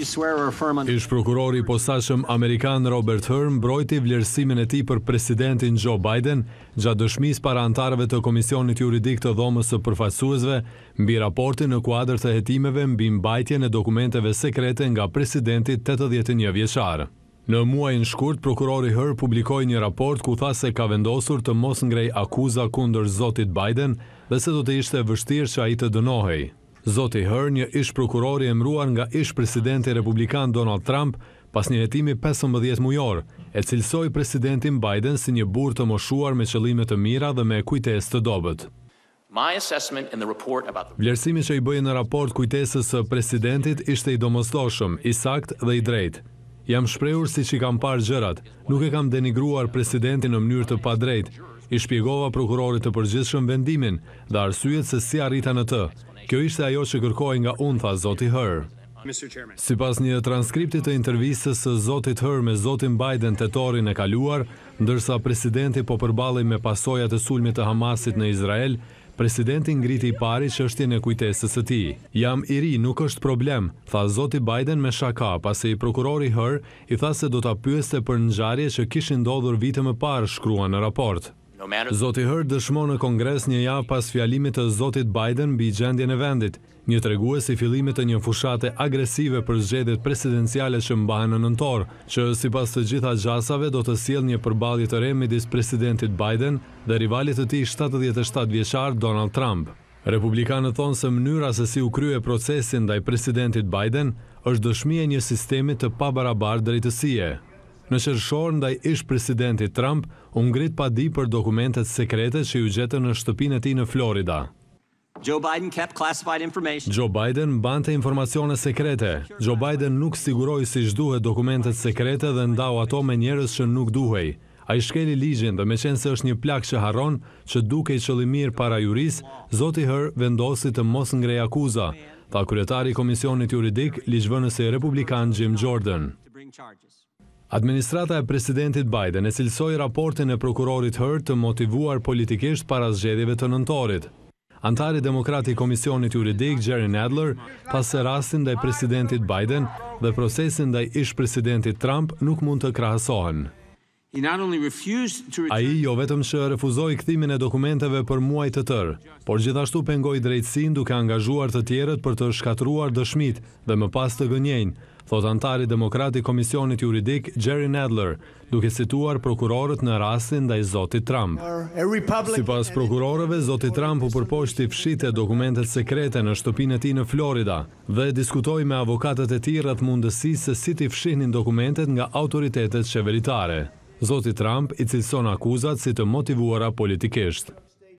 Ish prokurori posashëm Amerikan Robert Hearn brojti vlerësimin e ti për presidentin Joe Biden gjatë dëshmis para antarëve të Komisionit Juridik të dhomës të përfasuesve mbi raportin në kuadrë të hetimeve mbi mbajtje në dokumenteve sekrete nga presidentit 81 vjeqarë. Në në shkurt, prokurori Hearn publikoj një raport ku tha se ka vendosur të mos ngrej akuza kunder Zotit Biden dhe se do të ishte vështirë që a i të dënohej. Zoti i hërë një ish prokurori e mruar nga ish presidenti Republikan Donald Trump pas një jetimi 15 mujor, e cilësoj presidentin Biden si një bur të moshuar me qëllimet të mira dhe me kujtes të dobet. Vlerësimi që i bëjë në raport kujtesës së presidentit ishte i domostoshëm, i sakt dhe i drejt. Jam shprejur si që i kam parë gjërat, nuk e kam denigruar presidentin në mënyrë të pa drejt, i shpjegova prokurorit të përgjithshëm vendimin dhe arsyet se si arrita në të. Kjo ishte ajo që kërkoj nga unë, tha Zoti Hër. Si pas një transkriptit të intervjisës së Zotit Hër me Zotin Biden të torin e kaluar, ndërsa presidenti po përbali me pasojat e sulmit të Hamasit në Izrael, presidenti ngriti i pari që është tjene kujtesës të ti. Jam i ri, nuk është problem, tha Zoti Biden me shaka, pas e i prokurori Hër i tha se do të apyeste për nxarje që kishin dodhur vite më parë shkrua në raport. Zoti Hurd dëshmon në kongres një javë pas fjalimit të Zotit Biden mbi gjendjen e vendit, një tregues i filimit të një fushate agresive për zgjedhjet presidenciale që mbahen në nëntor, që sipas të gjitha gjasave do të sjellë një përballje të re midis presidentit Biden dhe rivalit të tij 77 vjeçar Donald Trump. Republikanët thonë se mnyra se si u krye procesin dhe i presidentit Biden është dëshmije një sistemi të pabarabar drejtësie në qërëshorë ndaj ish presidenti Trump u ngrit pa di për dokumentet sekrete që ju gjetën në shtëpinë e ti në Florida. Joe Biden kept classified information. Joe Biden bante informacione sekrete. Joe Biden nuk siguroi si duhet dokumentet sekrete dhe ndau ato me njerëz që nuk duhej. A i shkeli ligjin dhe me qenë se është një plak që haron që duke i qëllimir para juris, Zoti Hër vendosi të mos ngrej akuza, tha kryetari Komisionit Juridik, Ligjvënës e Republikan Jim Jordan. Administrata e presidentit Biden e silsoj raportin e prokurorit hërë të motivuar politikisht para zxedjeve të nëntorit. Antari Demokrati Komisionit Juridik, Jerry Nadler, pasë rastin dhe presidentit Biden dhe prosesin dhe ish presidentit Trump nuk mund të krahësohen. A i jo vetëm që refuzoi këthimin e dokumenteve për muaj të tërë, por gjithashtu pengoj drejtsin duke angazhuar të tjeret për të shkatruar dëshmit dhe më pas të gënjenjë, thot antari demokrati komisionit juridik Jerry Nadler, duke situar prokurorët në rastin dhe i Zotit Trump. Si pas prokurorëve, Zotit Trump u përposhti fshite dokumentet sekrete në shtëpinë ti në Florida dhe diskutoj me avokatët e tirat mundësi se si ti fshinin dokumentet nga autoritetet qeveritare. Zotit Trump i cilëson akuzat si të motivuara politikisht.